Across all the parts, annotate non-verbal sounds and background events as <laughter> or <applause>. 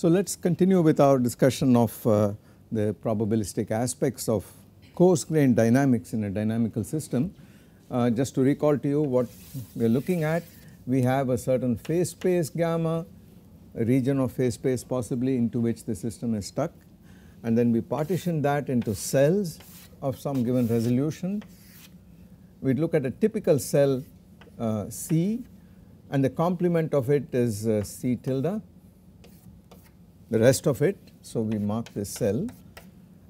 So let's continue with our discussion of uh, the probabilistic aspects of coarse grain dynamics in a dynamical system. Uh, just to recall to you what we are looking at, we have a certain phase space gamma, a region of phase space possibly into which the system is stuck and then we partition that into cells of some given resolution. We look at a typical cell uh, C and the complement of it is uh, C tilde the rest of it. So we mark this cell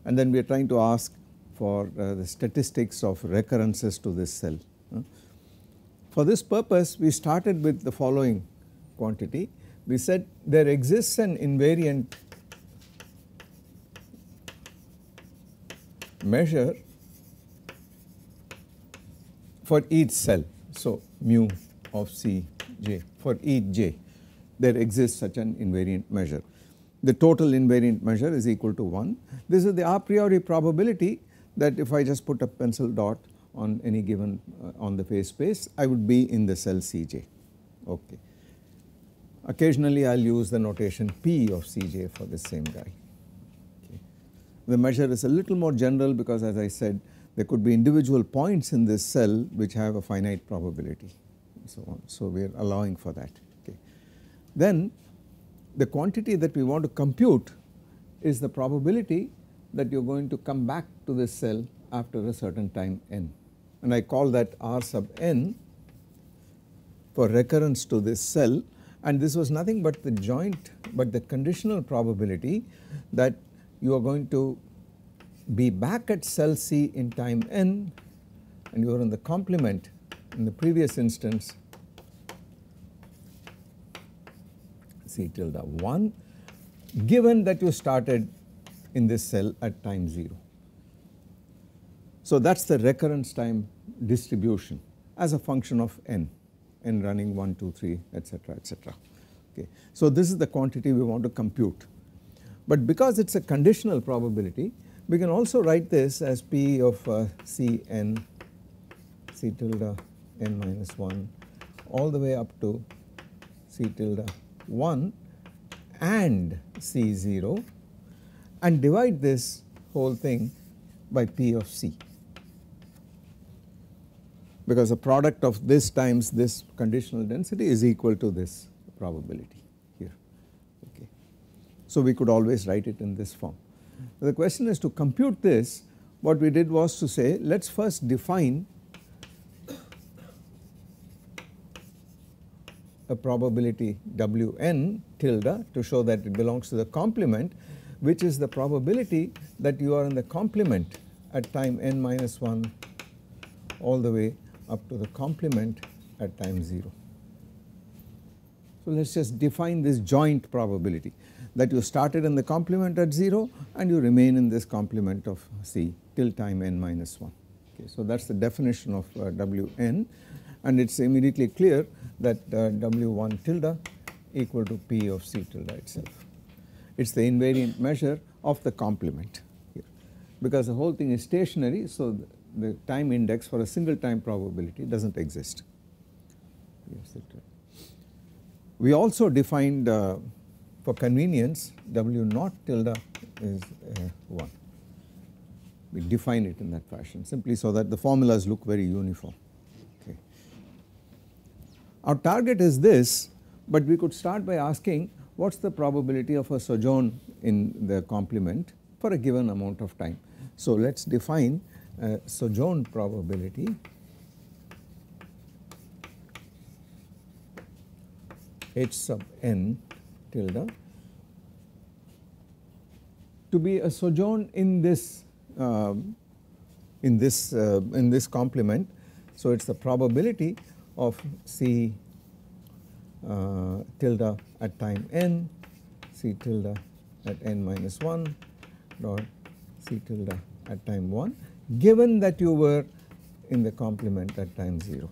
and then we are trying to ask for uh, the statistics of recurrences to this cell. Uh. For this purpose we started with the following quantity. We said there exists an invariant measure for each cell. So mu of C j for each j there exists such an invariant measure the total invariant measure is equal to 1. This is the a priori probability that if I just put a pencil dot on any given uh, on the phase space I would be in the cell Cj okay. Occasionally I will use the notation P of Cj for this same guy okay. The measure is a little more general because as I said there could be individual points in this cell which have a finite probability and so on. So we are allowing for that okay. Then the quantity that we want to compute is the probability that you are going to come back to this cell after a certain time n and I call that R sub n for recurrence to this cell and this was nothing but the joint but the conditional probability that you are going to be back at cell C in time n and you are in the complement in the previous instance C tilde 1 given that you started in this cell at time 0. So that is the recurrence time distribution as a function of n, n running 1, 2, 3 etc., etc. Okay. So this is the quantity we want to compute. But because it is a conditional probability, we can also write this as P of uh, C n, C tilde n minus 1 all the way up to C tilde 1 and C 0 and divide this whole thing by P of C because the product of this times this conditional density is equal to this probability here okay. So we could always write it in this form. The question is to compute this what we did was to say let us first define a probability Wn tilde to show that it belongs to the complement which is the probability that you are in the complement at time n minus 1 all the way up to the complement at time 0. So let us just define this joint probability that you started in the complement at 0 and you remain in this complement of C till time n minus 1. Okay, so that is the definition of uh, Wn and it is immediately clear that uh, W1 tilde equal to P of C tilde itself. It is the invariant measure of the complement here because the whole thing is stationary so the, the time index for a single time probability does not exist. We also defined uh, for convenience W naught tilde is uh, 1. We define it in that fashion simply so that the formulas look very uniform. Our target is this but we could start by asking what is the probability of a sojourn in the complement for a given amount of time. So let us define uh, sojourn probability h sub n tilde to be a sojourn in this uh, in this uh, in this complement. So it is the probability of C uh, tilde at time n, C tilde at n minus 1 dot C tilde at time 1 given that you were in the complement at time 0.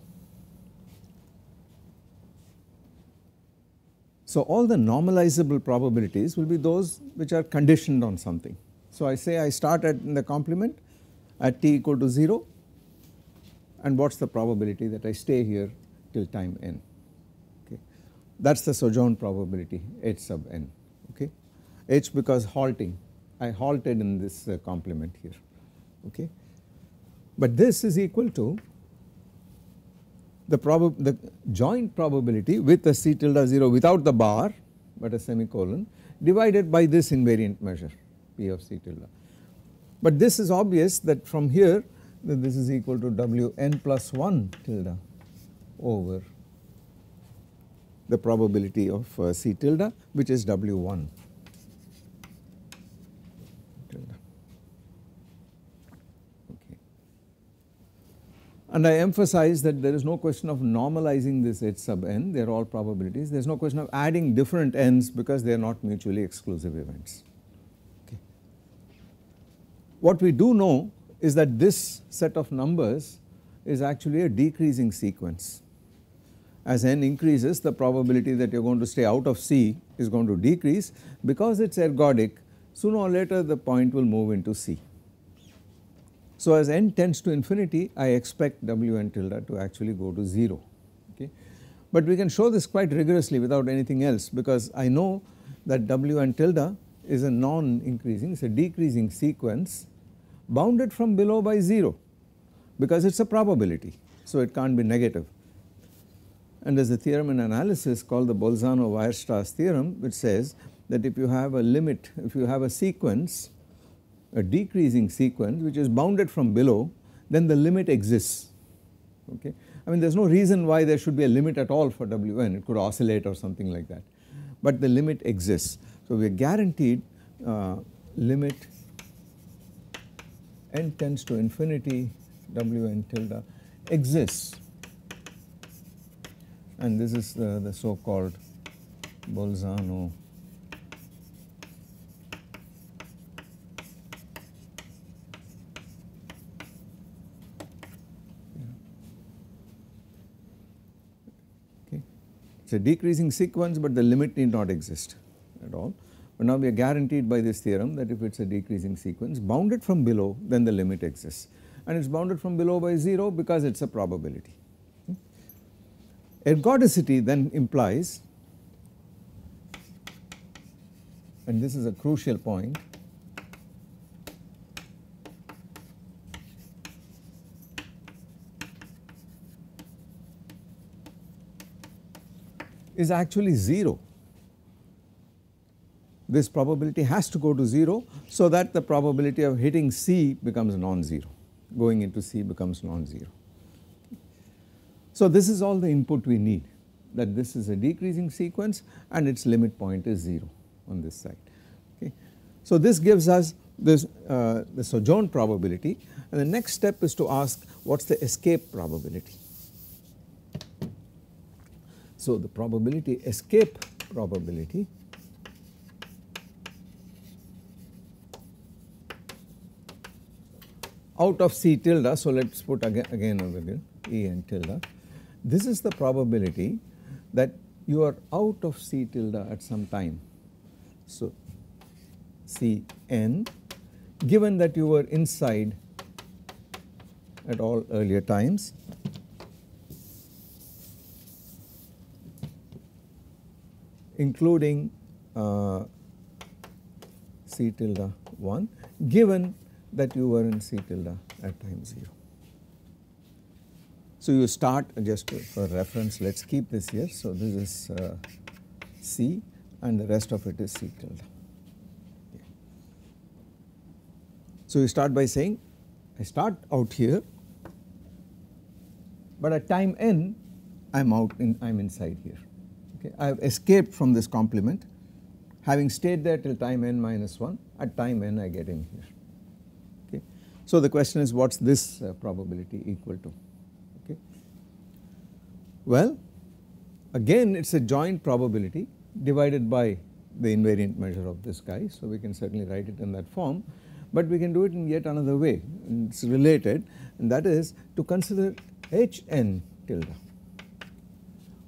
So, all the normalizable probabilities will be those which are conditioned on something. So, I say I start at in the complement at t equal to 0 and what is the probability that I stay here till time n okay that is the sojourn probability h sub n okay h because halting I halted in this uh, complement here okay but this is equal to the, the joint probability with the c tilde 0 without the bar but a semicolon divided by this invariant measure p of c tilde. But this is obvious that from here that this is equal to w n plus 1 tilde over the probability of uh, C tilde which is W1. Okay. And I emphasize that there is no question of normalizing this h sub n, they are all probabilities. There is no question of adding different n's because they are not mutually exclusive events. Okay. What we do know is that this set of numbers is actually a decreasing sequence as n increases the probability that you are going to stay out of C is going to decrease because it is ergodic sooner or later the point will move into C. So as n tends to infinity I expect Wn tilde to actually go to 0 okay. But we can show this quite rigorously without anything else because I know that Wn tilde is a non increasing it is a decreasing sequence bounded from below by 0 because it is a probability so it can't be negative. And there's a theorem in analysis called the Bolzano-Weierstrass theorem which says that if you have a limit, if you have a sequence, a decreasing sequence which is bounded from below, then the limit exists. Okay. I mean there is no reason why there should be a limit at all for Wn, it could oscillate or something like that, but the limit exists. So we are guaranteed uh, limit n tends to infinity Wn tilde exists and this is the, the so called Bolzano It is a decreasing sequence, but the limit need not exist at all. But now we are guaranteed by this theorem that if it is a decreasing sequence bounded from below, then the limit exists. And it is bounded from below by 0 because it is a probability. Ergodicity then implies and this is a crucial point is actually 0. This probability has to go to 0 so that the probability of hitting C becomes non-zero, going into C becomes non-zero. So this is all the input we need that this is a decreasing sequence and its limit point is 0 on this side okay. So this gives us this uh, the sojourn probability and the next step is to ask what is the escape probability. So the probability escape probability out of C tilde so let us put again, again over here and tilde this is the probability that you are out of C tilde at some time. So C n given that you were inside at all earlier times including uh, C tilde 1 given that you were in C tilde at time 0. So you start just for reference let us keep this here. So this is uh, C and the rest of it is C tilde. So you start by saying I start out here but at time n I am out in I am inside here okay. I have escaped from this complement having stayed there till time n minus 1 at time n I get in here okay. So the question is what is this uh, probability equal to? Well, again it is a joint probability divided by the invariant measure of this guy. So, we can certainly write it in that form, but we can do it in yet another way it is related and that is to consider h n tilde.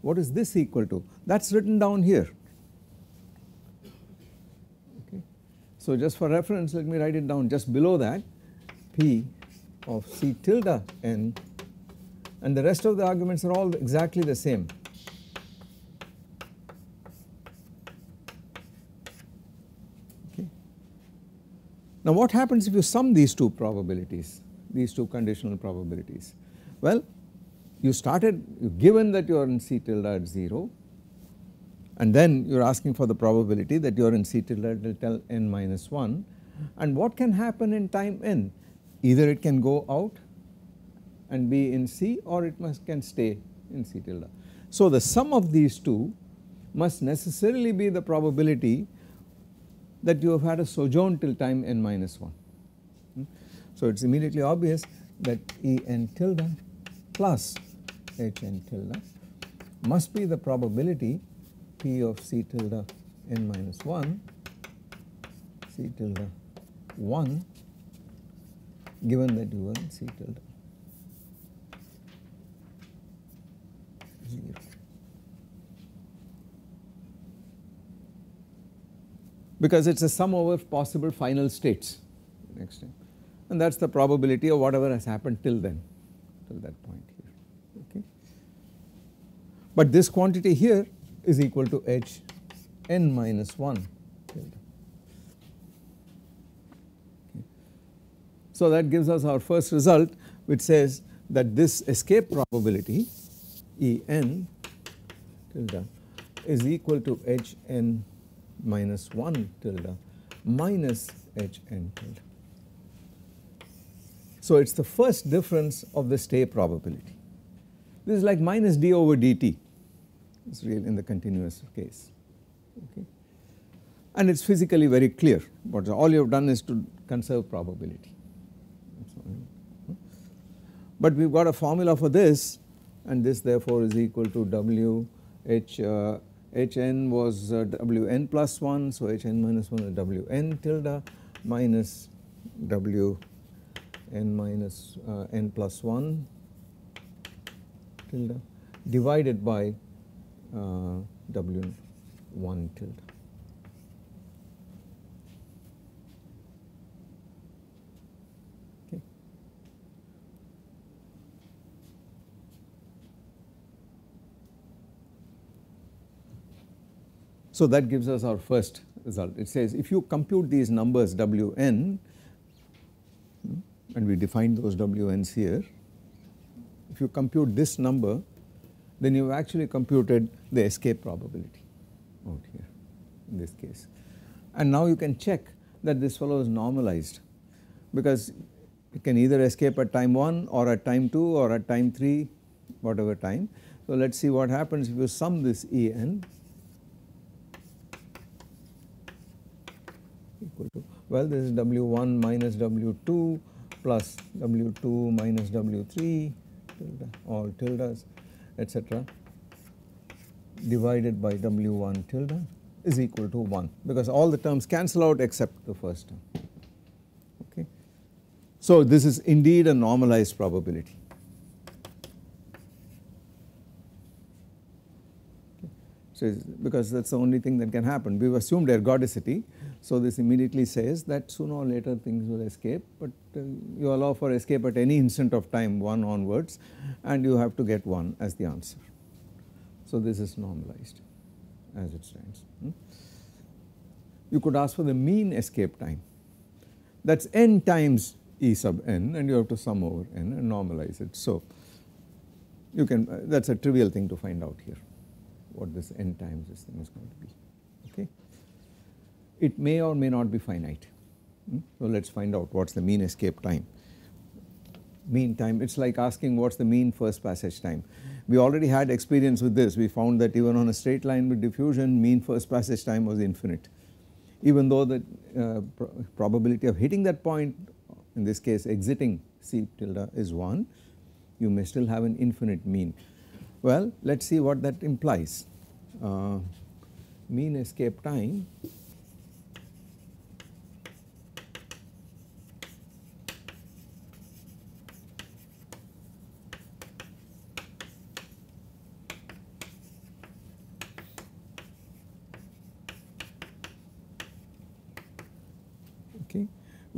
What is this equal to? That is written down here. Okay. So, just for reference let me write it down just below that p of c tilde n and the rest of the arguments are all exactly the same. Okay. Now what happens if you sum these two probabilities, these two conditional probabilities? Well you started you given that you are in C tilde at 0 and then you are asking for the probability that you are in C tilde till n minus 1 and what can happen in time n? Either it can go out and be in C or it must can stay in C tilde. So the sum of these two must necessarily be the probability that you have had a sojourn till time n minus 1. Hmm? So it is immediately obvious that E n tilde plus H n tilde must be the probability P of C tilde n minus 1 C tilde 1 given that you are in C tilde. years. Because it is a sum over possible final states next time and that is the probability of whatever has happened till then till that point here okay. But this quantity here is equal to h n minus 1 So that gives us our first result which says that this escape probability E n tilde is equal to h n minus 1 tilde minus h n tilde. So it is the first difference of the stay probability. This is like minus d over dt is real in the continuous case. Okay. And it is physically very clear but all you have done is to conserve probability. But we have got a formula for this and this therefore is equal to W H uh, Hn was uh, Wn plus 1 so Hn minus 1 is Wn tilde minus Wn minus uh, n plus 1 tilde divided by uh, W1 tilde. So that gives us our first result. It says if you compute these numbers Wn hmm, and we define those Wn's here, if you compute this number then you have actually computed the escape probability out here in this case. And now you can check that this fellow is normalized because it can either escape at time 1 or at time 2 or at time 3 whatever time. So let us see what happens if you sum this En equal to well this is W1 minus W2 plus W2 minus W3 tilde all tildes etc divided by W1 tilde is equal to 1 because all the terms cancel out except the first term okay. So this is indeed a normalized probability. Okay. So because that is the only thing that can happen we have assumed ergodicity so, this immediately says that sooner or later things will escape, but uh, you allow for escape at any instant of time 1 onwards and you have to get 1 as the answer. So, this is normalized as it stands. Hmm? You could ask for the mean escape time that is n times e sub n and you have to sum over n and normalize it. So, you can uh, that is a trivial thing to find out here what this n times this thing is going to be it may or may not be finite. Hmm? So let us find out what is the mean escape time. Mean time, it is like asking what is the mean first passage time. We already had experience with this. We found that even on a straight line with diffusion, mean first passage time was infinite. Even though the uh, pr probability of hitting that point, in this case exiting C tilde is 1, you may still have an infinite mean. Well, let us see what that implies. Uh, mean escape time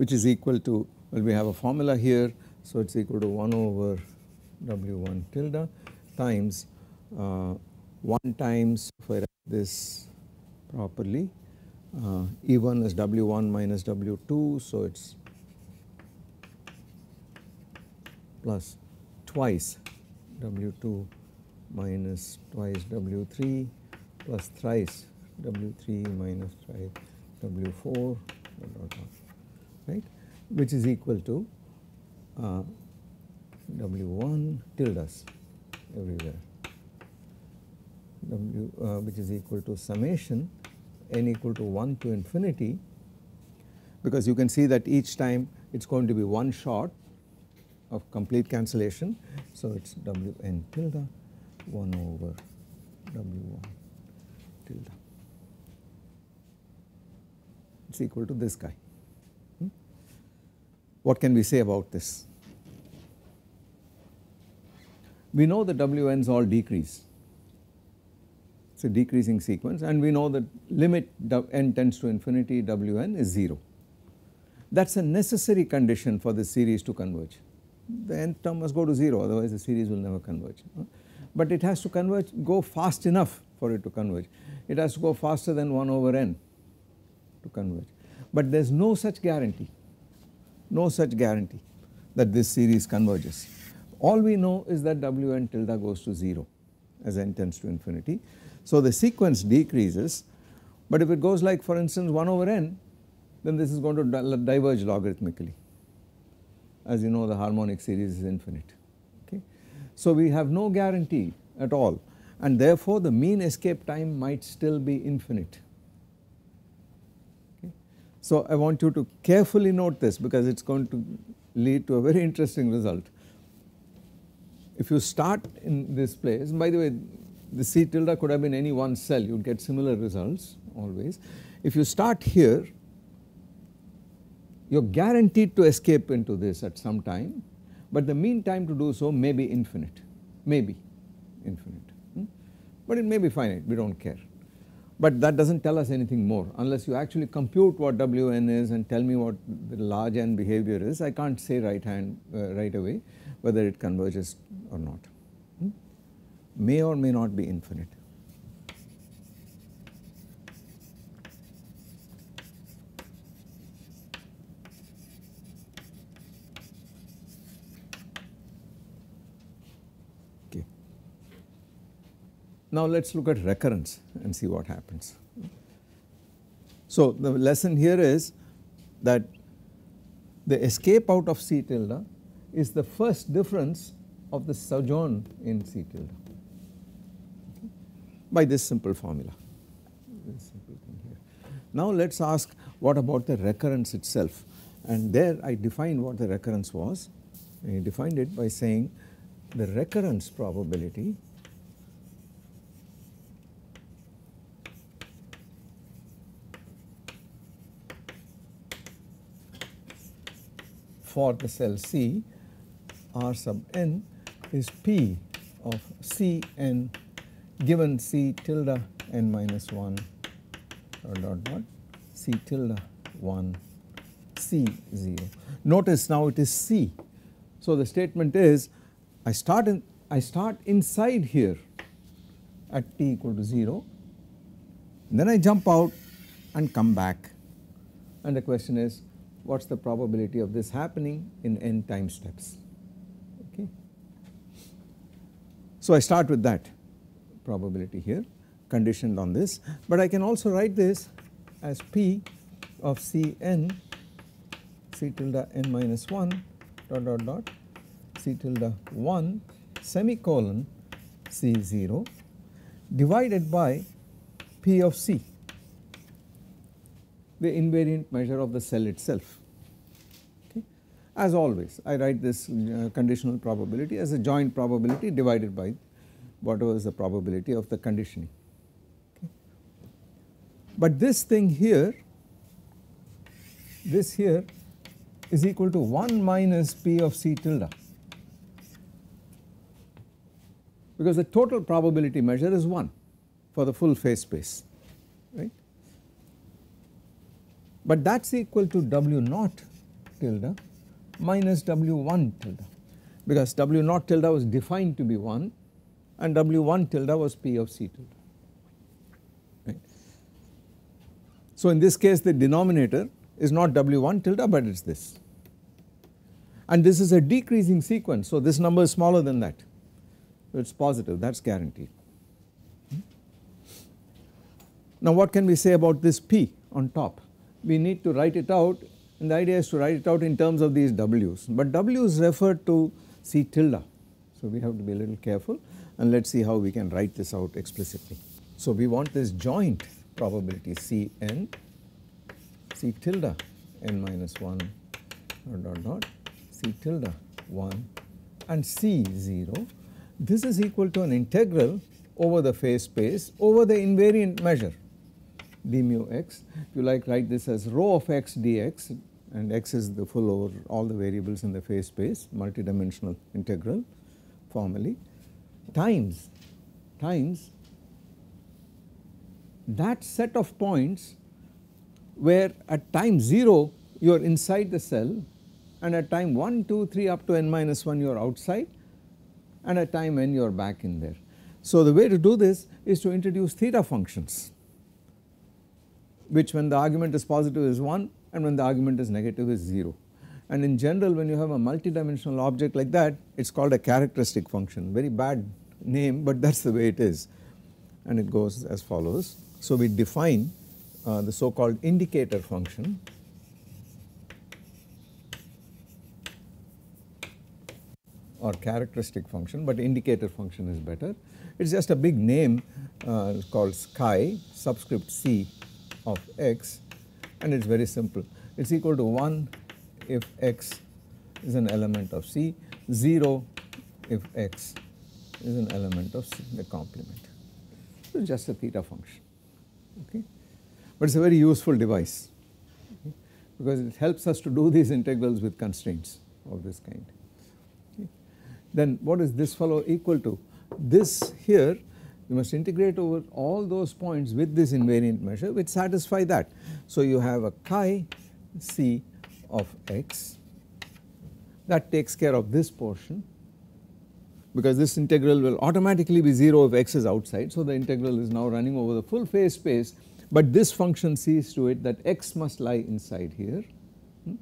which is equal to, well we have a formula here, so it is equal to 1 over W1 tilde times uh, 1 times, if I write this properly, uh, E1 is W1 minus W2, so it is plus twice W2 minus twice W3 plus thrice W3 minus thrice W4 dot dot dot right which is equal to uh, W1 tildes everywhere W uh, which is equal to summation n equal to 1 to infinity because you can see that each time it is going to be one shot of complete cancellation. So, it is W n tilde 1 over W 1 tilde it is equal to this guy. What can we say about this? We know the WNs all decrease. It is a decreasing sequence and we know that limit n tends to infinity Wn is 0. That is a necessary condition for the series to converge. The nth term must go to 0 otherwise the series will never converge. But it has to converge go fast enough for it to converge. It has to go faster than 1 over n to converge. But there is no such guarantee no such guarantee that this series converges. All we know is that Wn tilde goes to 0 as n tends to infinity. So the sequence decreases but if it goes like for instance 1 over n then this is going to diverge logarithmically as you know the harmonic series is infinite okay. So we have no guarantee at all and therefore the mean escape time might still be infinite. So, I want you to carefully note this because it is going to lead to a very interesting result. If you start in this place, by the way the C tilde could have been any one cell you would get similar results always. If you start here you are guaranteed to escape into this at some time but the mean time to do so may be infinite, may be infinite, hmm? but it may be finite we do not care. But that does not tell us anything more unless you actually compute what Wn is and tell me what the large n behavior is I can't say right hand uh, right away whether it converges or not hmm? may or may not be infinite. Now let us look at recurrence and see what happens. So the lesson here is that the escape out of C tilde is the first difference of the sojourn in C tilde by this simple formula. This simple now let us ask what about the recurrence itself and there I defined what the recurrence was. I defined it by saying the recurrence probability for the cell C R sub n is P of C n given C tilde n minus 1 dot uh, dot dot C tilde 1 C 0. Notice now it is C. So the statement is I start in I start inside here at t equal to 0 then I jump out and come back and the question is what is the probability of this happening in n time steps okay. So I start with that probability here conditioned on this but I can also write this as P of C n, C tilde n minus 1 dot dot dot C tilde 1 semicolon C0 divided by P of C the invariant measure of the cell itself. As always I write this uh, conditional probability as a joint probability divided by whatever is the probability of the conditioning. Okay. But this thing here, this here is equal to 1 minus p of c tilde because the total probability measure is 1 for the full phase space. but that is equal to W naught tilde minus W1 tilde because W naught tilde was defined to be 1 and W1 tilde was P of C tilde. Right. So in this case the denominator is not W1 tilde but it is this and this is a decreasing sequence so this number is smaller than that so it is positive that is guaranteed. Hmm? Now what can we say about this P on top? we need to write it out and the idea is to write it out in terms of these W's, but W's refer to C tilde. So, we have to be a little careful and let us see how we can write this out explicitly. So, we want this joint probability C n C tilde n minus 1 dot dot dot C tilde 1 and C 0. This is equal to an integral over the phase space over the invariant measure d mu x. If you like write this as rho of x dx and x is the full over all the variables in the phase space multidimensional integral formally times times that set of points where at time 0 you are inside the cell and at time 1, 2, 3 up to n minus 1 you are outside and at time n you are back in there. So the way to do this is to introduce theta functions which when the argument is positive is 1 and when the argument is negative is 0. And in general when you have a multidimensional object like that it is called a characteristic function very bad name but that is the way it is and it goes as follows. So we define uh, the so called indicator function or characteristic function but indicator function is better. It is just a big name uh, called sky subscript c of x and it is very simple. It is equal to 1 if x is an element of C, 0 if x is an element of C, the complement. So, just a theta function, okay. But it is a very useful device okay, because it helps us to do these integrals with constraints of this kind. Okay. Then what is this fellow equal to? This here you must integrate over all those points with this invariant measure which satisfy that. So you have a chi c of x that takes care of this portion because this integral will automatically be 0 if x is outside. So the integral is now running over the full phase space but this function sees to it that x must lie inside here hmm?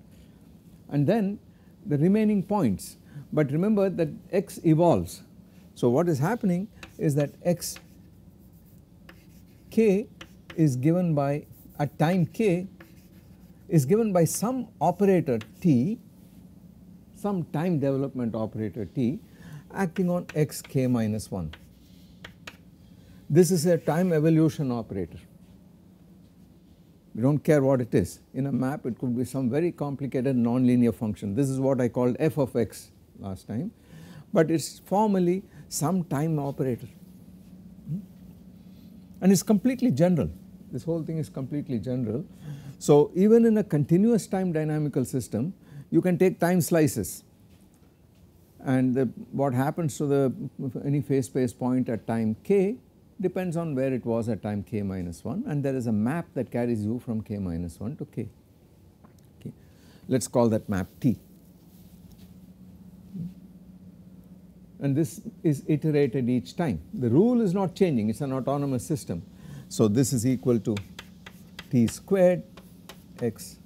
and then the remaining points but remember that x evolves so what is happening is that x k is given by at time k is given by some operator t some time development operator t acting on x k minus 1. This is a time evolution operator. We do not care what it is. In a map it could be some very complicated nonlinear function. This is what I called f of x last time but it is formally some time operator hmm? and it's completely general this whole thing is completely general so even in a continuous time dynamical system you can take time slices and the, what happens to the any phase space point at time k depends on where it was at time k minus 1 and there is a map that carries you from k minus 1 to k okay. let us call that map T. and this is iterated each time. The rule is not changing, it is an autonomous system. So this is equal to t squared x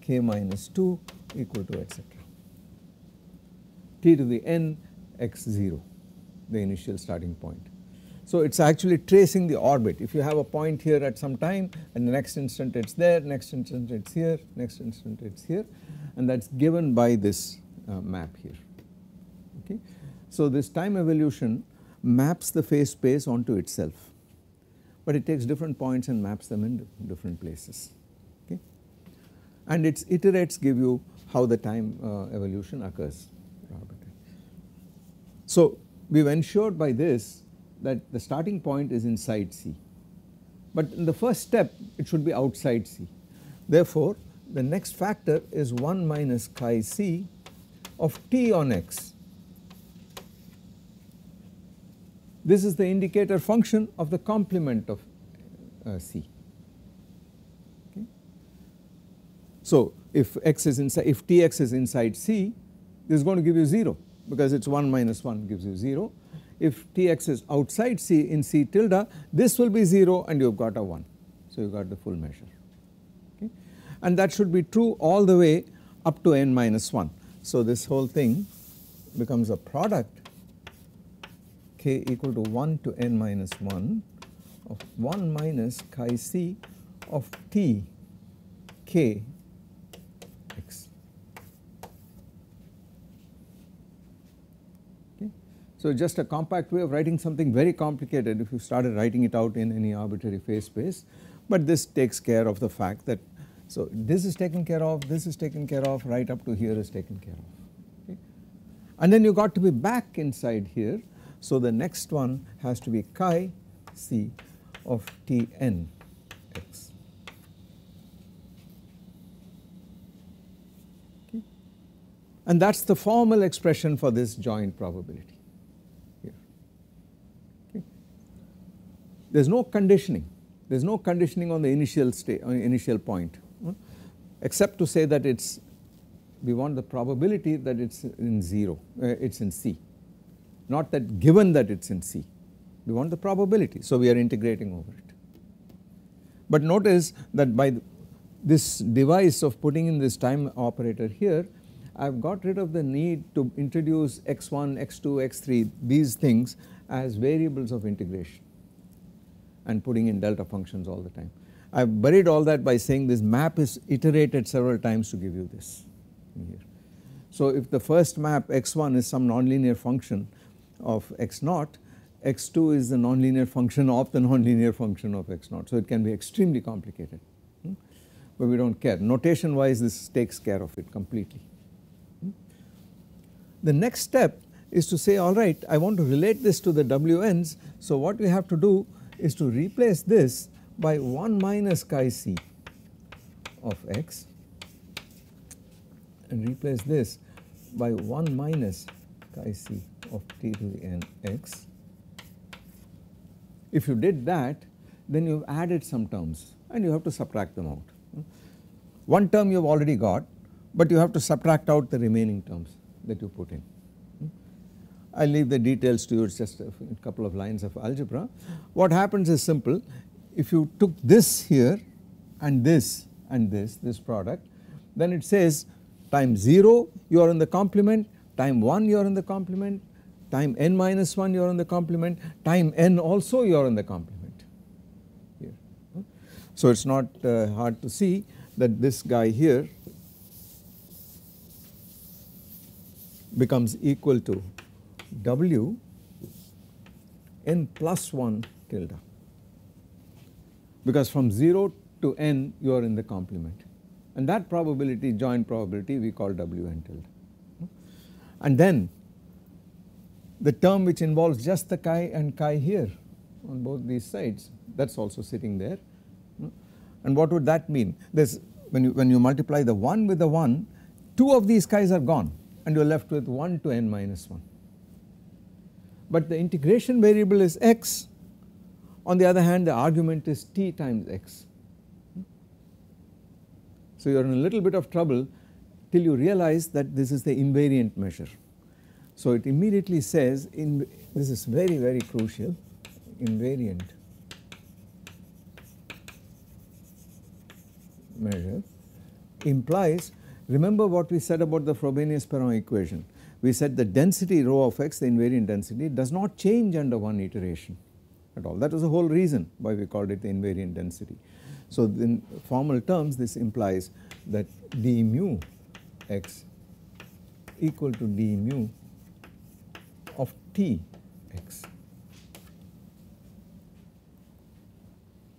k minus 2 equal to etc. t to the n x 0 the initial starting point. So it is actually tracing the orbit if you have a point here at some time and the next instant it is there, next instant it is here, next instant it is here and that is given by this uh, map here okay. So, this time evolution maps the phase space onto itself, but it takes different points and maps them in different places okay. And its iterates give you how the time uh, evolution occurs. So, we have ensured by this that the starting point is inside C, but in the first step it should be outside C. Therefore, the next factor is 1 minus chi C of t on x This is the indicator function of the complement of uh, C. Okay. So, if x is inside if Tx is inside C this is going to give you 0 because it is 1 minus 1 gives you 0. If Tx is outside C in C tilde this will be 0 and you have got a 1. So, you got the full measure okay. and that should be true all the way up to n minus 1. So, this whole thing becomes a product k equal to 1 to n minus 1 of 1 minus chi c of t k x. Okay. So, just a compact way of writing something very complicated if you started writing it out in any arbitrary phase space, but this takes care of the fact that so this is taken care of, this is taken care of, right up to here is taken care of. Okay. And then you got to be back inside here so the next one has to be chi c of t n x, Okay. And that is the formal expression for this joint probability here. Okay. There is no conditioning, there is no conditioning on the initial state, on initial point except to say that it is we want the probability that it is in 0, uh, it is in C not that given that it is in C. We want the probability. So we are integrating over it. But notice that by this device of putting in this time operator here, I have got rid of the need to introduce x1, x2, x3 these things as variables of integration and putting in delta functions all the time. I have buried all that by saying this map is iterated several times to give you this here. So if the first map x1 is some nonlinear function of x naught, x2 is the nonlinear function of the <laughs> nonlinear function of x naught. So, it can be extremely complicated, hmm? but we do not care. Notation wise this takes care of it completely. Hmm? The next step is to say alright I want to relate this to the WNs. So, what we have to do is to replace this by 1 minus chi c of x and replace this by 1 minus chi of t to the n x. If you did that then you have added some terms and you have to subtract them out. One term you have already got but you have to subtract out the remaining terms that you put in. I leave the details to you it's just a couple of lines of algebra. What happens is simple if you took this here and this and this this product then it says times 0 you are in the complement time 1 you are in the complement, time n minus 1 you are in the complement, time n also you are in the complement here. So it is not uh, hard to see that this guy here becomes equal to W n plus 1 tilde because from 0 to n you are in the complement and that probability joint probability we call W n tilde. And then the term which involves just the chi and chi here on both these sides that is also sitting there. And what would that mean? This when you when you multiply the 1 with the 1 two of these chi's are gone and you are left with 1 to n minus 1. But the integration variable is x on the other hand the argument is t times x. So you are in a little bit of trouble till you realize that this is the invariant measure. So it immediately says in this is very very crucial invariant measure implies remember what we said about the Frobenius-Perron equation we said the density rho of x the invariant density does not change under one iteration at all that was the whole reason why we called it the invariant density. So in formal terms this implies that d mu x equal to d mu of t x.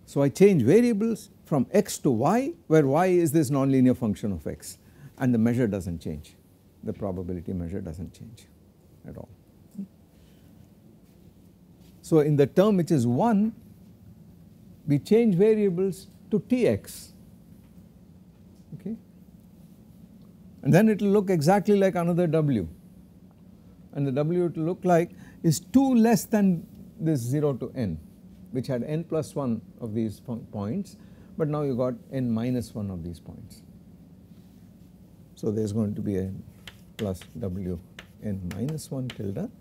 So, I change variables from x to y where y is this nonlinear function of x and the measure does not change, the probability measure does not change at all. So, in the term which is 1 we change variables to Tx okay and then it will look exactly like another W and the W it will look like is 2 less than this 0 to n which had n plus 1 of these points but now you got n minus 1 of these points. So there is going to be a plus W n minus 1 tilde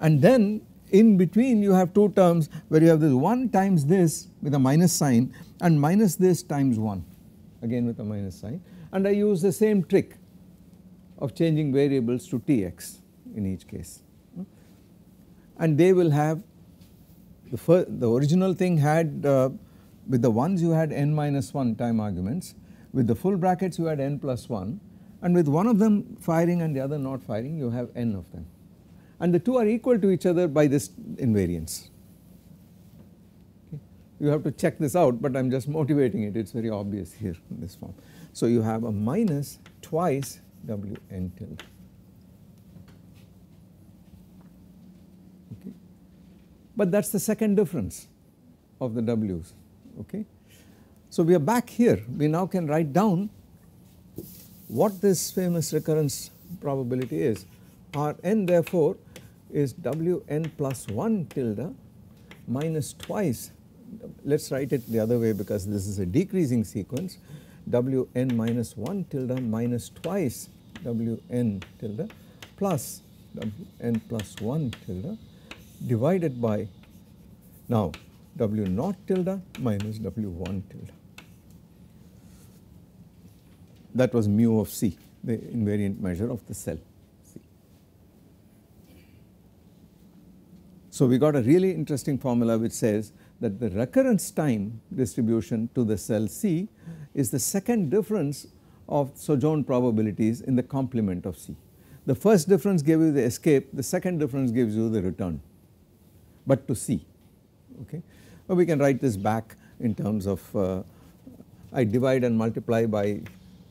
and then in between you have two terms where you have this 1 times this with a minus sign and minus this times 1 again with a minus sign and I use the same trick of changing variables to Tx in each case and they will have the first, the original thing had uh, with the ones you had n minus 1 time arguments with the full brackets you had n plus 1 and with one of them firing and the other not firing you have n of them and the two are equal to each other by this invariance you have to check this out but I am just motivating it it is very obvious here in this form. So you have a minus twice Wn tilde. Okay. But that is the second difference of the W's. Okay. So we are back here. We now can write down what this famous recurrence probability is. R n therefore is Wn plus 1 tilde minus twice. Let us write it the other way because this is a decreasing sequence w n minus 1 tilde minus twice w n tilde plus w n plus 1 tilde divided by now w naught tilde minus w 1 tilde. That was mu of c, the invariant measure of the cell. C. So we got a really interesting formula which says that the recurrence time distribution to the cell C is the second difference of sojourn probabilities in the complement of C. The first difference gave you the escape, the second difference gives you the return, but to C. Okay. Well, we can write this back in terms of uh, I divide and multiply by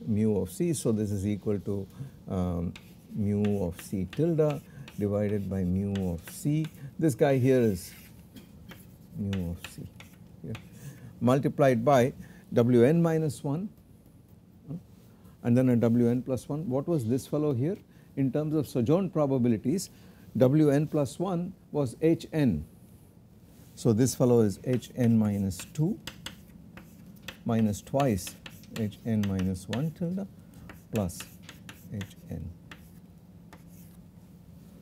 mu of C. So, this is equal to um, mu of C tilde divided by mu of C. This guy here is mu of c multiplied by w n minus 1 and then a w n plus 1. What was this fellow here? In terms of sojourn probabilities, w n plus 1 was h n. So this fellow is h n minus 2 minus twice h n minus 1 tilde plus h n.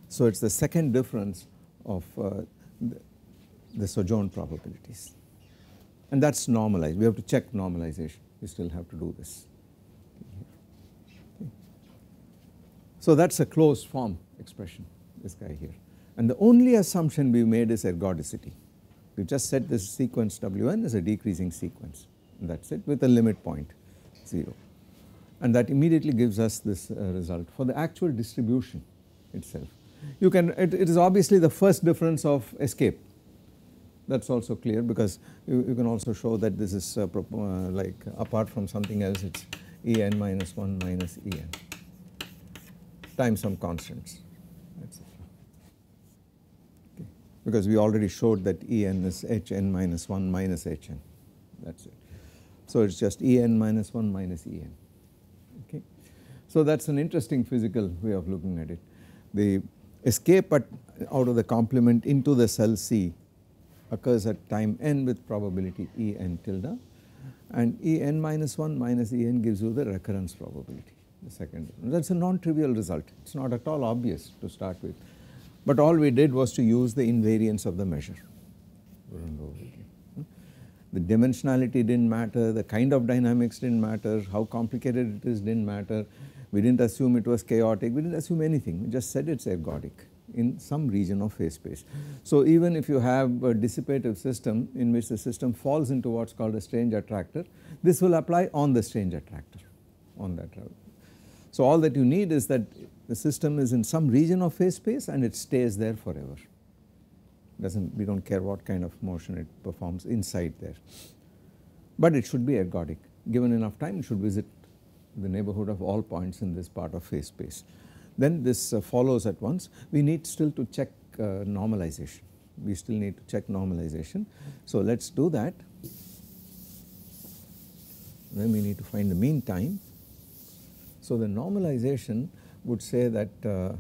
So it is the second difference of uh, the sojourn probabilities. And that is normalized. We have to check normalization. We still have to do this. So that is a closed form expression, this guy here. And the only assumption we made is ergodicity. We just said this sequence Wn is a decreasing sequence and that is it with a limit point 0. And that immediately gives us this uh, result for the actual distribution itself. You can, it, it is obviously the first difference of escape that's also clear because you, you can also show that this is uh, uh like apart from something else it's En minus 1 minus En times some constants etc. Okay. Because we already showed that En is Hn minus 1 minus Hn that's it. So it's just En minus 1 minus En okay. So that's an interesting physical way of looking at it. The escape at, out of the complement into the cell C occurs at time n with probability E n tilde and E n minus 1 minus E n gives you the recurrence probability the second that is a non-trivial result it is not at all obvious to start with but all we did was to use the invariance of the measure. The dimensionality did not matter, the kind of dynamics did not matter, how complicated it is did not matter, we did not assume it was chaotic, we did not assume anything, we just said it is ergodic in some region of phase space. So, even if you have a dissipative system in which the system falls into what is called a strange attractor, this will apply on the strange attractor on that attractor. So, all that you need is that the system is in some region of phase space and it stays there forever does not we do not care what kind of motion it performs inside there. But it should be ergodic given enough time it should visit the neighborhood of all points in this part of phase space then this uh, follows at once. We need still to check uh, normalization. We still need to check normalization. So let us do that. Then we need to find the mean time. So the normalization would say that uh,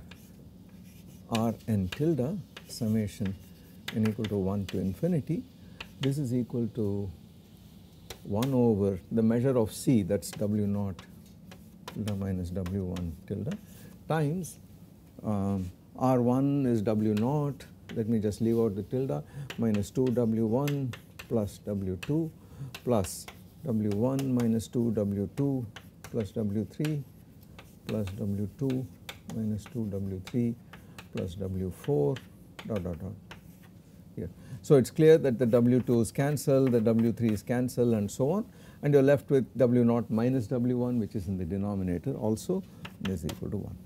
R n tilde summation n equal to 1 to infinity this is equal to 1 over the measure of C that is W naught tilde minus W1 tilde times. Um, R1 is W naught, let me just leave out the tilde, minus 2 W1 plus W2 plus W1 minus 2 W2 plus W3 plus W2 minus 2 W3 plus W4 dot dot dot here. So, it is clear that the W2 is cancelled, the W3 is cancelled and so on and you are left with W0 minus W1 which is in the denominator also is equal to 1.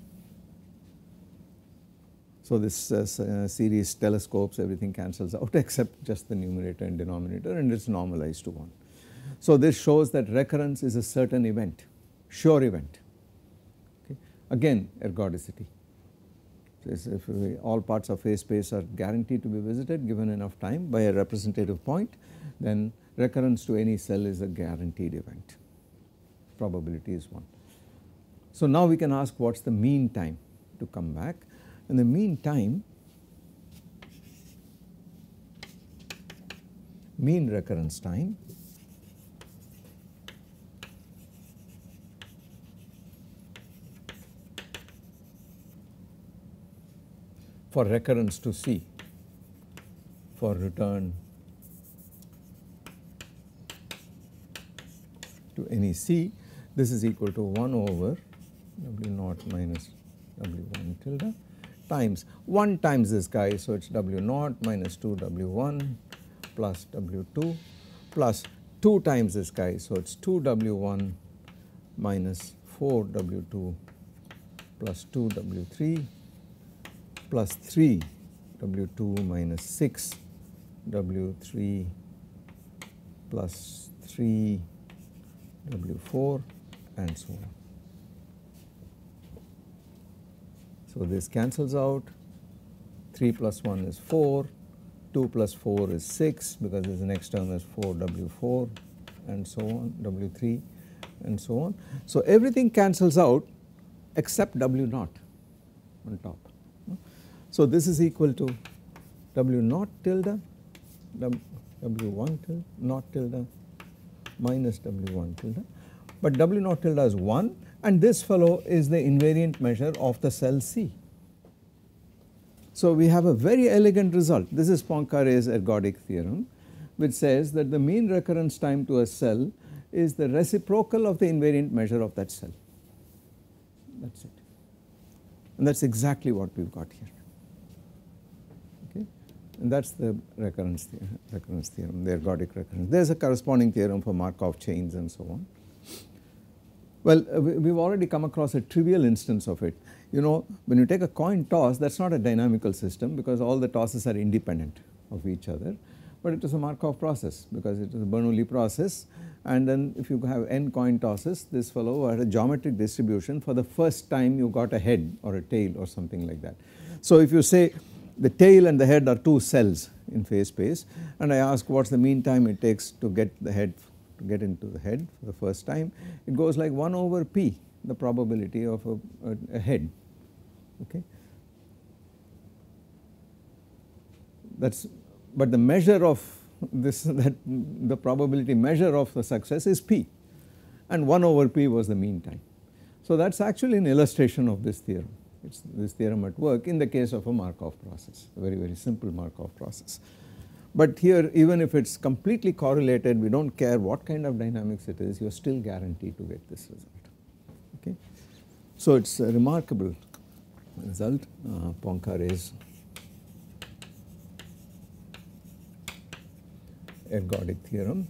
So this uh, uh, series telescopes, everything cancels out <laughs> except just the numerator and denominator and it is normalized to 1. So this shows that recurrence is a certain event, sure event, okay. again ergodicity. if all parts of A space are guaranteed to be visited given enough time by a representative point, then recurrence to any cell is a guaranteed event, probability is 1. So now we can ask what is the mean time to come back in the meantime, mean recurrence time for recurrence to C for return to any C this is equal to 1 over W naught minus W1 tilde times 1 times this guy. So, it is W naught minus 2 W1 plus W2 plus 2 times this guy. So, it is 2 W1 minus 4 W2 plus 2 W3 plus 3 W2 minus 6 W3 plus 3 W4 and so on. So, this cancels out 3 plus 1 is 4, 2 plus 4 is 6 because this next term is 4 W4 and so on W3 and so on. So, everything cancels out except W0 on top. So, this is equal to W0 tilde W1 tilde not tilde minus W1 tilde but W0 tilde is 1 and this fellow is the invariant measure of the cell C. So, we have a very elegant result. This is Poincaré's ergodic theorem which says that the mean recurrence time to a cell is the reciprocal of the invariant measure of that cell. That is it and that is exactly what we have got here and that is the recurrence, theorem, recurrence theorem, the ergodic recurrence. There is a corresponding theorem for Markov chains and so on. Well, uh, we have already come across a trivial instance of it. You know, when you take a coin toss, that is not a dynamical system because all the tosses are independent of each other, but it is a Markov process because it is a Bernoulli process. And then if you have n coin tosses, this fellow had a geometric distribution for the first time you got a head or a tail or something like that. So if you say the tail and the head are two cells in phase space and I ask what is the mean time it takes to get the head to get into the head for the first time, it goes like 1 over p, the probability of a, a, a head. Okay. That's, but the measure of this <laughs> that the probability measure of the success is p and 1 over p was the mean time. So that is actually an illustration of this theorem. It's this theorem at work in the case of a Markov process, a very, very simple Markov process. But here even if it is completely correlated we do not care what kind of dynamics it is you are still guaranteed to get this result okay. So it is a remarkable result uh, Poincaré's ergodic theorem.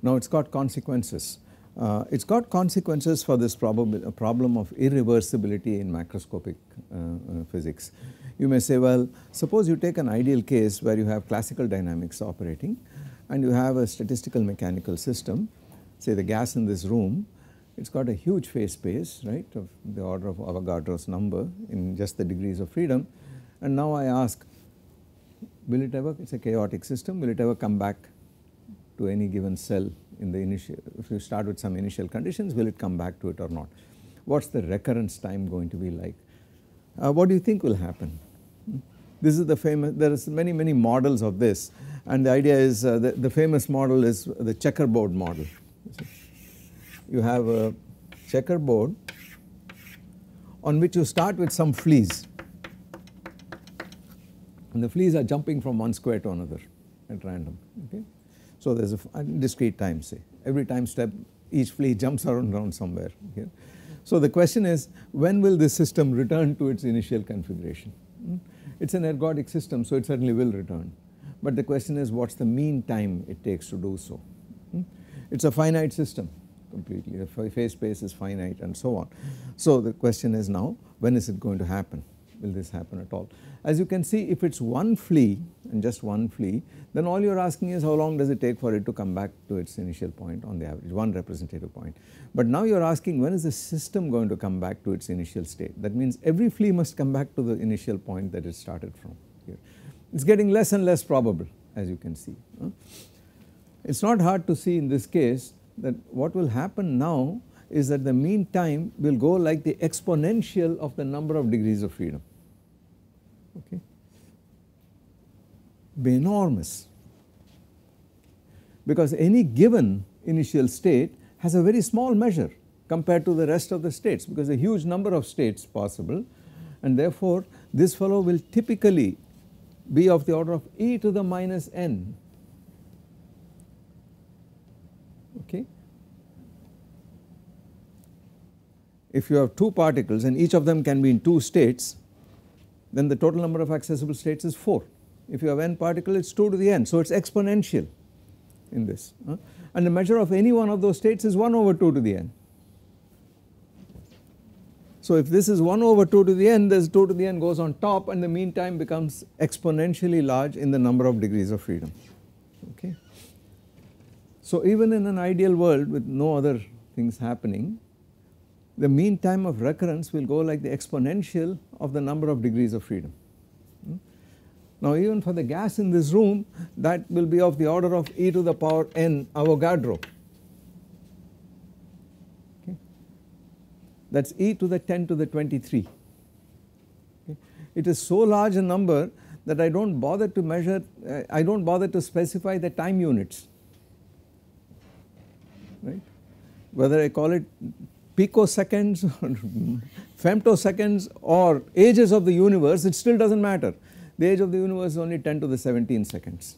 Now it has got consequences. Uh, it's got consequences for this uh, problem of irreversibility in macroscopic uh, uh, physics. You may say, well, suppose you take an ideal case where you have classical dynamics operating and you have a statistical mechanical system, say the gas in this room, it's got a huge phase space, right, of the order of Avogadro's number in just the degrees of freedom. And now I ask, will it ever, it's a chaotic system, will it ever come back to any given cell in the initial, if you start with some initial conditions, will it come back to it or not? What's the recurrence time going to be like? Uh, what do you think will happen? This is the famous, there is many, many models of this and the idea is uh, the, the famous model is the checkerboard model. You have a checkerboard on which you start with some fleas and the fleas are jumping from one square to another at random okay. So there's a discrete time say. Every time step each flea jumps <laughs> around, around somewhere here. So the question is when will this system return to its initial configuration? Hmm? It's an ergodic system so it certainly will return. But the question is what's the mean time it takes to do so? Hmm? It's a finite system completely the phase space is finite and so on. So the question is now when is it going to happen? will this happen at all. As you can see if it is one flea and just one flea then all you are asking is how long does it take for it to come back to its initial point on the average one representative point. But now you are asking when is the system going to come back to its initial state that means every flea must come back to the initial point that it started from here. It is getting less and less probable as you can see. It is not hard to see in this case that what will happen now is that the mean time will go like the exponential of the number of degrees of freedom okay, be enormous because any given initial state has a very small measure compared to the rest of the states because a huge number of states possible and therefore this fellow will typically be of the order of e to the minus n okay. If you have two particles and each of them can be in two states then the total number of accessible states is 4. If you have n particles, it is 2 to the n. So, it is exponential in this uh, and the measure of any one of those states is 1 over 2 to the n. So, if this is 1 over 2 to the n, this 2 to the n goes on top and the mean time becomes exponentially large in the number of degrees of freedom. Okay. So, even in an ideal world with no other things happening, the mean time of recurrence will go like the exponential of the number of degrees of freedom. Hmm? Now even for the gas in this room that will be of the order of e to the power n Avogadro. Okay. That is e to the 10 to the 23. Okay. It is so large a number that I do not bother to measure, uh, I do not bother to specify the time units, right. Whether I call it picoseconds, <laughs> femtoseconds or ages of the universe it still does not matter. The age of the universe is only 10 to the 17 seconds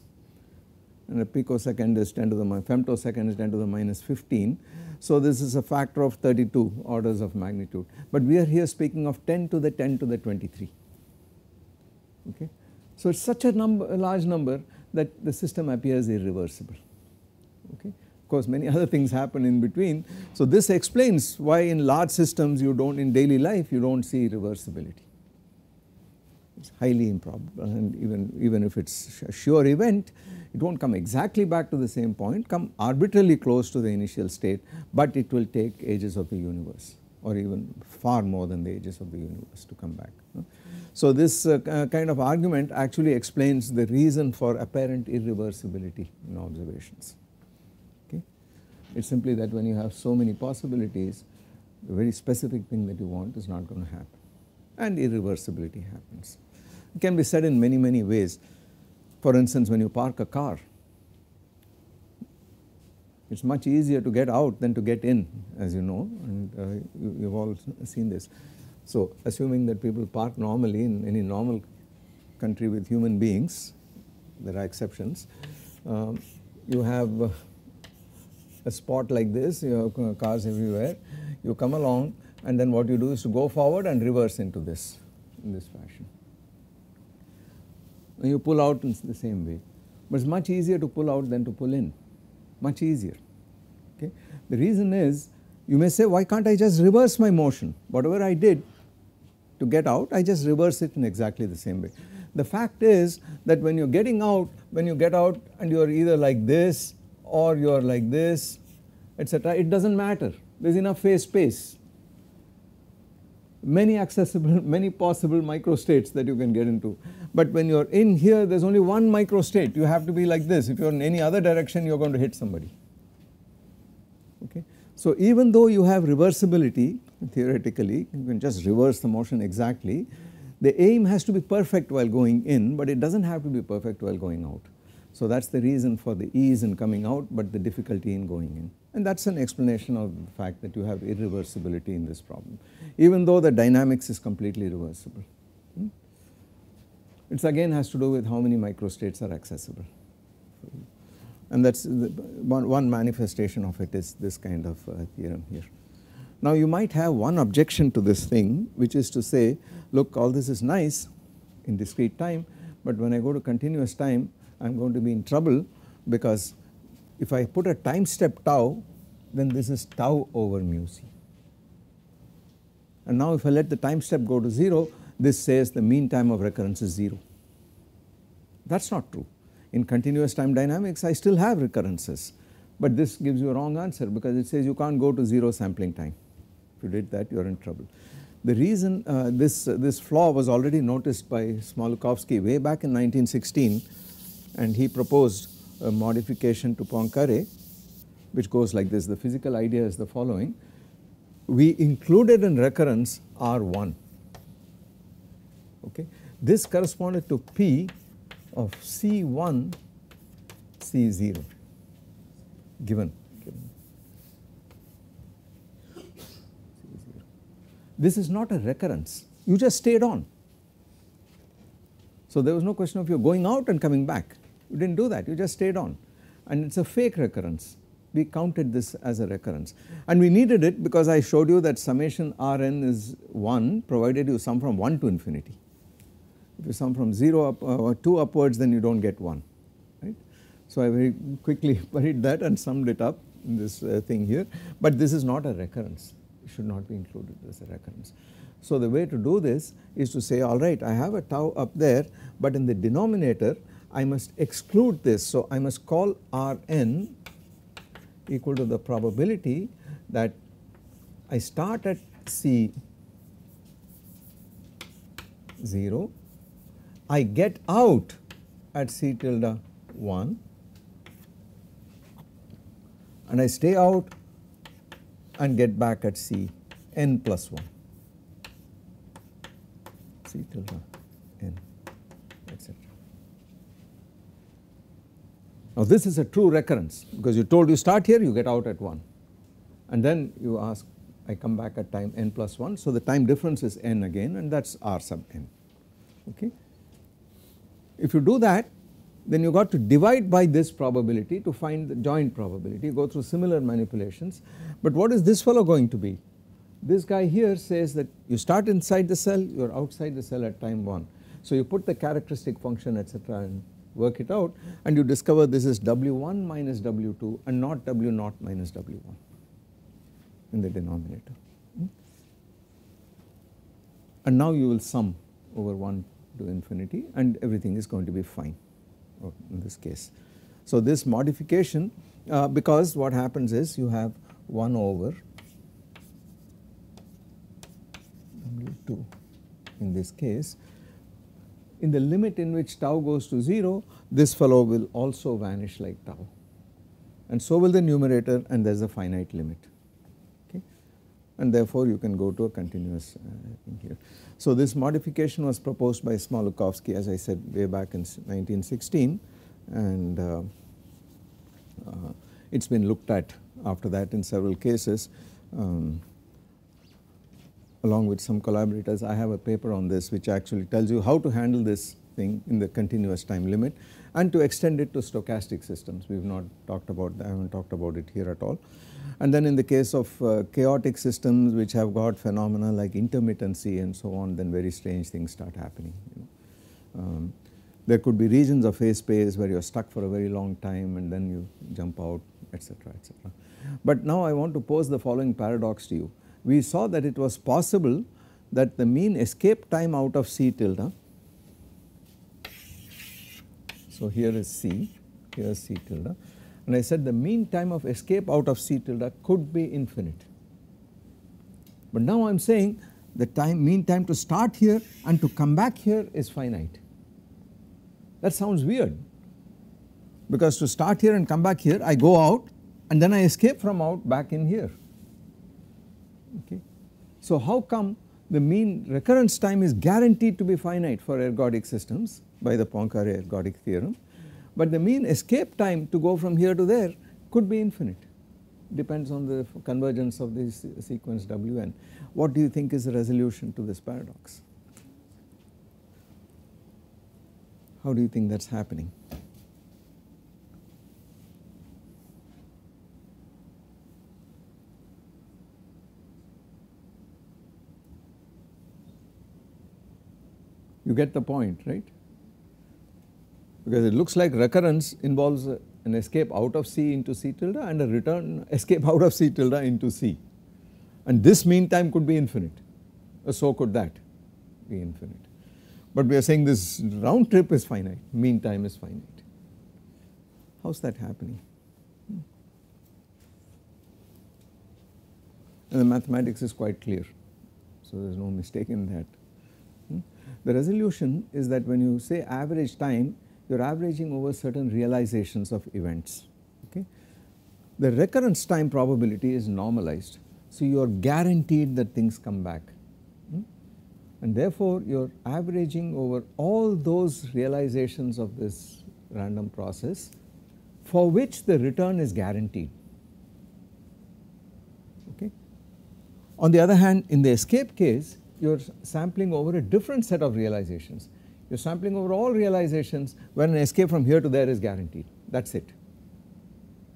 and a picosecond is 10 to the femtosecond is 10 to the minus 15. So this is a factor of 32 orders of magnitude but we are here speaking of 10 to the 10 to the 23 okay. So it is such a number a large number that the system appears irreversible okay course many <laughs> other things happen in between. So this explains why in large systems you do not in daily life you do not see reversibility. It is highly improbable and even, even if it is a sure event it will not come exactly back to the same point come arbitrarily close to the initial state but it will take ages of the universe or even far more than the ages of the universe to come back. So this uh, uh kind of argument actually explains the reason for apparent irreversibility in observations. It's simply that when you have so many possibilities, the very specific thing that you want is not going to happen and irreversibility happens. It can be said in many, many ways. For instance, when you park a car, it is much easier to get out than to get in as you know and uh, you have all seen this. So, assuming that people park normally in any normal country with human beings, there are exceptions, um, you have uh, a spot like this, you have cars everywhere. You come along and then what you do is to go forward and reverse into this, in this fashion. And you pull out in the same way. But it's much easier to pull out than to pull in, much easier. Okay. The reason is you may say why can't I just reverse my motion, whatever I did to get out I just reverse it in exactly the same way. The fact is that when you are getting out, when you get out and you are either like this or you are like this etc it does not matter there is enough phase space. Many accessible <laughs> many possible microstates that you can get into but when you are in here there is only one microstate you have to be like this if you are in any other direction you are going to hit somebody okay. So even though you have reversibility theoretically you can just reverse the motion exactly the aim has to be perfect while going in but it does not have to be perfect while going out. So that is the reason for the ease in coming out but the difficulty in going in. And that is an explanation of the fact that you have irreversibility in this problem even though the dynamics is completely reversible. Hmm? It again has to do with how many microstates are accessible and that is one, one, manifestation of it is this kind of uh, theorem here. Now you might have one objection to this thing which is to say look all this is nice in discrete time but when I go to continuous time I am going to be in trouble because if I put a time step tau then this is tau over mu c. And now if I let the time step go to 0 this says the mean time of recurrence is 0. That is not true. In continuous time dynamics I still have recurrences but this gives you a wrong answer because it says you can't go to 0 sampling time. If you did that you are in trouble. The reason uh, this, uh, this flaw was already noticed by Smoluchowski way back in 1916 and he proposed a modification to Poincare which goes like this. The physical idea is the following. We included in recurrence R1. Okay. This corresponded to P of C1 C0 given. This is not a recurrence. You just stayed on. So there was no question of you going out and coming back. You did not do that, you just stayed on and it is a fake recurrence. We counted this as a recurrence and we needed it because I showed you that summation Rn is 1 provided you sum from 1 to infinity. If you sum from 0 up, uh, or 2 upwards then you do not get 1 right. So I very quickly <laughs> buried that and summed it up in this uh, thing here but this is not a recurrence it should not be included as a recurrence. So the way to do this is to say all right I have a tau up there but in the denominator I must exclude this. So, I must call R n equal to the probability that I start at C 0, I get out at C tilde 1 and I stay out and get back at C n plus 1 C tilde Now this is a true recurrence because you told you start here you get out at 1 and then you ask I come back at time n plus 1 so the time difference is n again and that is r sub n okay. If you do that then you got to divide by this probability to find the joint probability go through similar manipulations but what is this fellow going to be this guy here says that you start inside the cell you are outside the cell at time 1 so you put the characteristic function etc and work it out and you discover this is W1 minus W2 and not W0 minus W1 in the denominator. Hmm? And now you will sum over 1 to infinity and everything is going to be fine in this case. So this modification uh, because what happens is you have 1 over W2 in this case in the limit in which tau goes to 0 this fellow will also vanish like tau and so will the numerator and there is a finite limit okay and therefore you can go to a continuous uh, thing here. So this modification was proposed by Smoluchowski as I said way back in 1916 and uh, uh, it has been looked at after that in several cases. Um, along with some collaborators, I have a paper on this which actually tells you how to handle this thing in the continuous time limit and to extend it to stochastic systems. We have not talked about, I haven't talked about it here at all. And then in the case of uh, chaotic systems which have got phenomena like intermittency and so on, then very strange things start happening. You know. um, there could be regions of phase space where you are stuck for a very long time and then you jump out, etc., etc. But now I want to pose the following paradox to you we saw that it was possible that the mean escape time out of C tilde. So, here is C, here is C tilde and I said the mean time of escape out of C tilde could be infinite. But now I am saying the time mean time to start here and to come back here is finite. That sounds weird because to start here and come back here I go out and then I escape from out back in here okay. So how come the mean recurrence time is guaranteed to be finite for ergodic systems by the Poincare ergodic theorem but the mean escape time to go from here to there could be infinite depends on the convergence of this sequence Wn. What do you think is the resolution to this paradox? How do you think that is happening? You get the point, right? Because it looks like recurrence involves an escape out of C into C tilde and a return escape out of C tilde into C. And this meantime could be infinite, uh, so could that be infinite. But we are saying this round trip is finite, meantime is finite. How's that happening? Hmm. And the mathematics is quite clear, so there is no mistake in that. The resolution is that when you say average time, you are averaging over certain realizations of events. Okay? The recurrence time probability is normalized. So, you are guaranteed that things come back hmm? and therefore you are averaging over all those realizations of this random process for which the return is guaranteed. Okay. On the other hand in the escape case you are sampling over a different set of realizations. You are sampling over all realizations when an escape from here to there is guaranteed that is it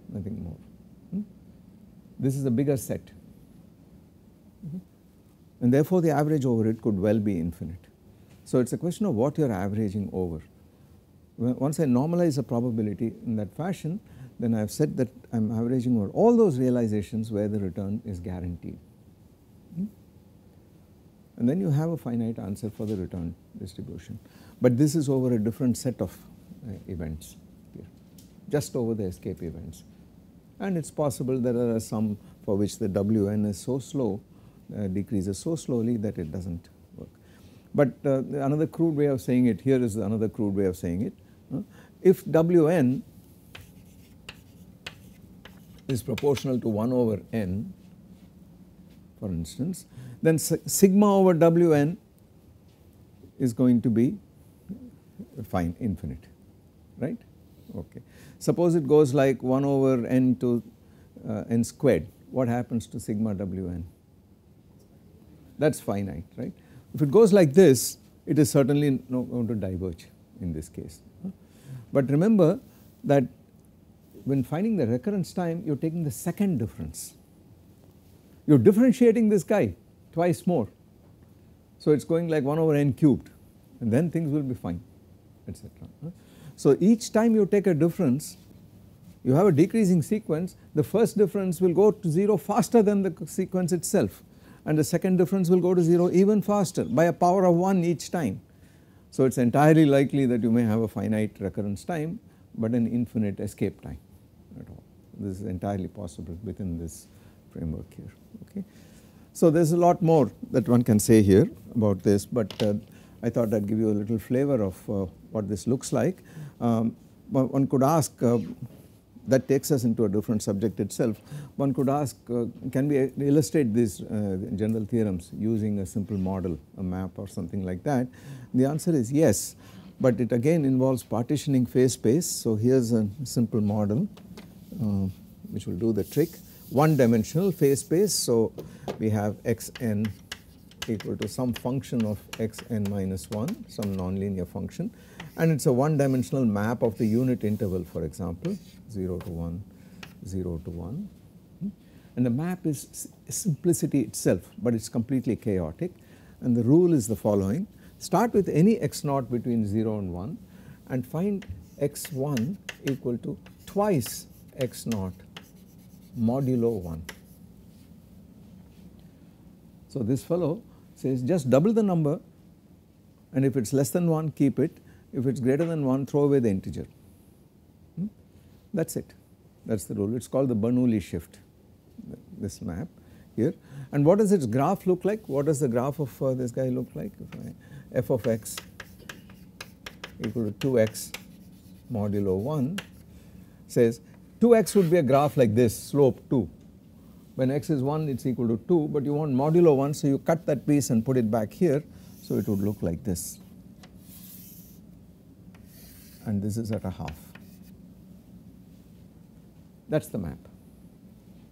nothing more. Hmm? This is a bigger set hmm? and therefore the average over it could well be infinite. So it is a question of what you are averaging over. Once I normalize a probability in that fashion then I have said that I am averaging over all those realizations where the return is guaranteed and then you have a finite answer for the return distribution. But this is over a different set of uh, events here, just over the escape events. And it is possible there are some for which the Wn is so slow, uh, decreases so slowly that it does not work. But uh, another crude way of saying it, here is another crude way of saying it. if Wn is proportional to 1 over n for instance then sigma over Wn is going to be fine infinite right okay. Suppose it goes like 1 over n to uh, n squared what happens to sigma Wn that is finite right. If it goes like this it is certainly not going to diverge in this case. But remember that when finding the recurrence time you are taking the second difference you are differentiating this guy twice more. So it is going like 1 over n cubed and then things will be fine etc. So each time you take a difference you have a decreasing sequence the first difference will go to 0 faster than the sequence itself and the second difference will go to 0 even faster by a power of 1 each time. So it is entirely likely that you may have a finite recurrence time but an infinite escape time at all. This is entirely possible within this framework here okay. So there is a lot more that one can say here about this but uh, I thought I would give you a little flavor of uh, what this looks like. Um, one could ask uh, that takes us into a different subject itself. One could ask uh, can we illustrate these uh, general theorems using a simple model a map or something like that. The answer is yes but it again involves partitioning phase space. So here's a simple model uh, which will do the trick one dimensional phase space. So, we have xn equal to some function of xn minus 1 some nonlinear function and it is a one dimensional map of the unit interval for example 0 to 1 0 to 1 and the map is simplicity itself but it is completely chaotic and the rule is the following start with any x naught between 0 and 1 and find x1 equal to twice x naught modulo 1. So this fellow says just double the number and if it is less than 1 keep it, if it is greater than 1 throw away the integer. Hmm? That is it, that is the rule, it is called the Bernoulli shift, this map here. And what does its graph look like? What does the graph of uh, this guy look like? f of x equal to 2x modulo 1 says 2x would be a graph like this slope 2. When x is 1 it is equal to 2 but you want modulo 1 so you cut that piece and put it back here so it would look like this and this is at a half. That is the map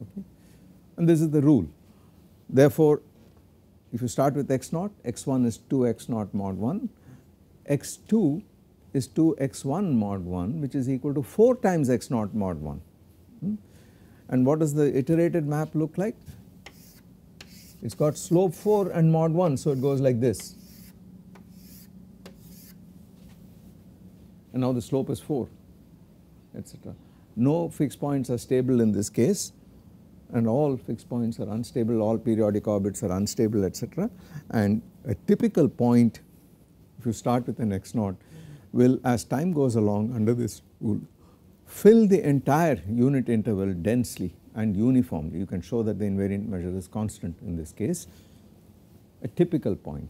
okay and this is the rule. Therefore, if you start with x naught, x1 is 2 x naught mod 1, x2 is 2 x 1 mod 1 which is equal to 4 times x naught mod 1. Hmm. And what does the iterated map look like? It has got slope 4 and mod 1 so it goes like this and now the slope is 4 etc. No fixed points are stable in this case and all fixed points are unstable, all periodic orbits are unstable etc. And a typical point if you start with an x naught will as time goes along under this rule fill the entire unit interval densely and uniformly. You can show that the invariant measure is constant in this case a typical point.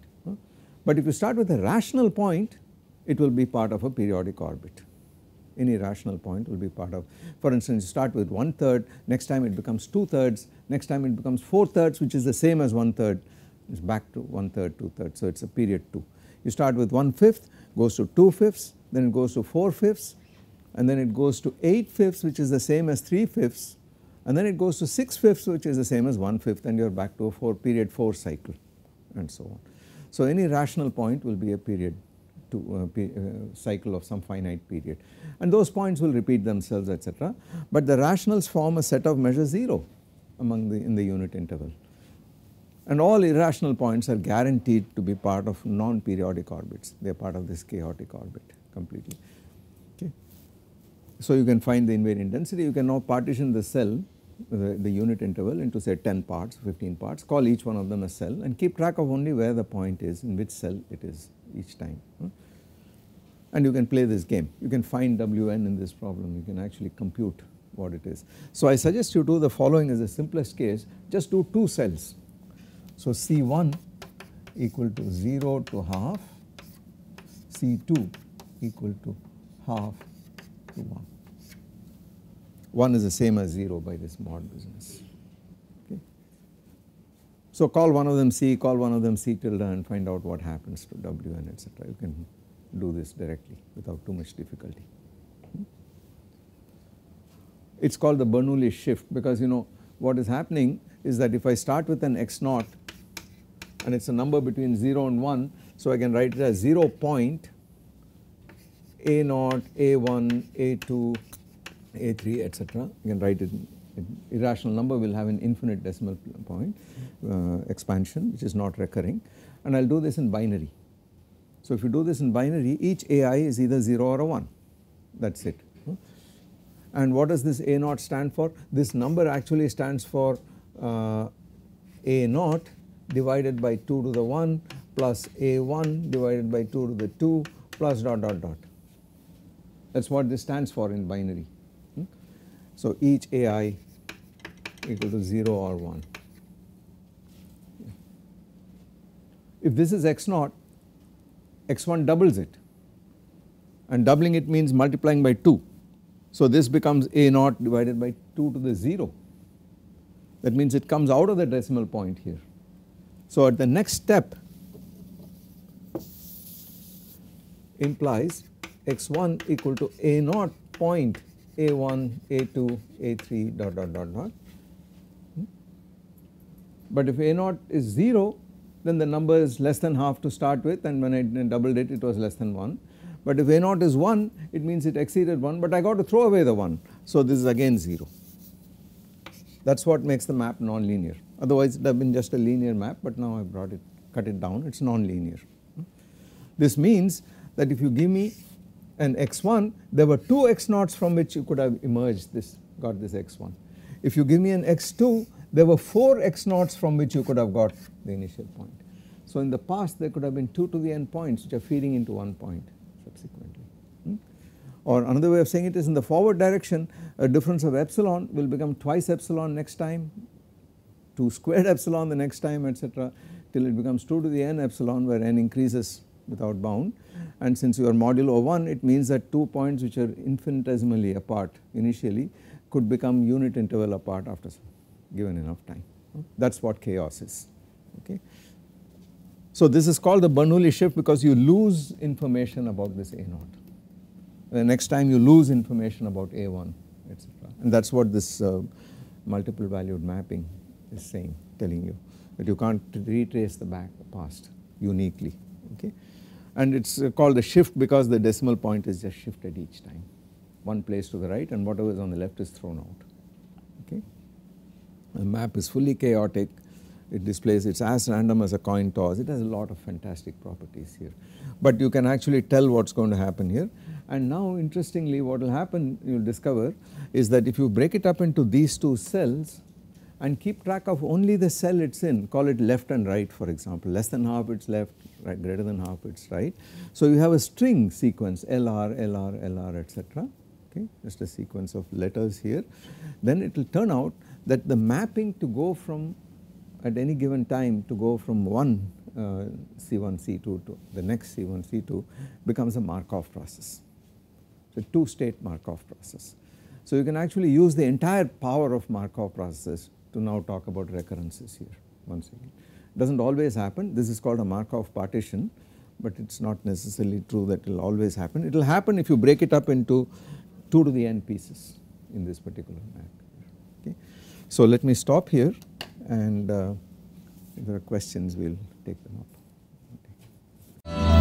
But if you start with a rational point it will be part of a periodic orbit any rational point will be part of. For instance, you start with one third, next time it becomes two thirds, next time it becomes four thirds which is the same as one third, it's back to one third, two thirds. So, it is a period 2. You start with one fifth, goes to 2 fifths, then it goes to 4 fifths and then it goes to 8 fifths which is the same as 3 fifths and then it goes to 6 fifths which is the same as 1 fifth and you are back to a 4 period 4 cycle and so on. So any rational point will be a period to uh, pe uh, cycle of some finite period and those points will repeat themselves etc. But the rationals form a set of measure 0 among the in the unit interval and all irrational points are guaranteed to be part of non-periodic orbits, they are part of this chaotic orbit completely. Okay. So you can find the invariant density, you can now partition the cell, the, the unit interval into say 10 parts, 15 parts, call each one of them a cell and keep track of only where the point is, in which cell it is each time. Hmm? And you can play this game, you can find Wn in this problem, you can actually compute what it is. So I suggest you do the following as the simplest case, just do two cells so C1 equal to 0 to half, C2 equal to half to 1. 1 is the same as 0 by this mod business. Okay. So call one of them C, call one of them C tilde and find out what happens to W and etc. You can do this directly without too much difficulty. It is called the Bernoulli shift because you know what is happening is that if I start with an x naught and it is a number between 0 and 1. So I can write it as 0 point a naught, a1, a2, a3 etc. You can write it irrational number will have an infinite decimal point uh, expansion which is not recurring and I will do this in binary. So if you do this in binary each ai is either 0 or a 1 that is it. And what does this a naught stand for? This number actually stands for uh, a naught divided by 2 to the 1 plus a1 divided by 2 to the 2 plus dot dot dot. That is what this stands for in binary. Hmm? So, each ai equal to 0 or 1. If this is x naught, x1 doubles it and doubling it means multiplying by 2. So, this becomes a naught divided by 2 to the 0. That means it comes out of the decimal point here. So at the next step implies x1 equal to a0 point a1, a2, a3 dot dot dot dot. But if a0 is 0 then the number is less than half to start with and when I doubled it it was less than 1. But if a0 is 1 it means it exceeded 1 but I got to throw away the 1. So this is again 0. That is what makes the map nonlinear otherwise it would have been just a linear map but now I brought it cut it down it is non-linear. This means that if you give me an x1 there were 2 x0s from which you could have emerged this got this x1. If you give me an x2 there were 4 x0s from which you could have got the initial point. So in the past there could have been 2 to the n points which are feeding into one point subsequently. Or another way of saying it is in the forward direction a difference of epsilon will become twice epsilon next time 2 squared <laughs> epsilon the next time etc till it becomes 2 to the n epsilon where n increases without bound and since you are modulo 1 it means that 2 points which are infinitesimally apart initially could become unit interval apart after given enough time that is what chaos is okay. So this is called the Bernoulli shift because you lose information about this A0 the next time you lose information about A1 etc and that is what this uh, multiple valued mapping is saying, telling you that you can't retrace the back past uniquely, okay. And it is uh, called the shift because the decimal point is just shifted each time, one place to the right and whatever is on the left is thrown out, okay. The map is fully chaotic, it displays, it's as random as a coin toss, it has a lot of fantastic properties here. But you can actually tell what's going to happen here and now interestingly what will happen you will discover is that if you break it up into these two cells and keep track of only the cell it is in call it left and right for example less than half it is left right greater than half it is right. So you have a string sequence LR, LR, LR etc okay just a sequence of letters here then it will turn out that the mapping to go from at any given time to go from one uh, C1 C2 to the next C1 C2 becomes a Markov process a two state Markov process. So you can actually use the entire power of Markov processes to now talk about recurrences here once again. Does not always happen, this is called a Markov partition, but it is not necessarily true that it will always happen. It will happen if you break it up into 2 to the n pieces in this particular map. Okay. So let me stop here and uh, if there are questions we will take them up. Okay.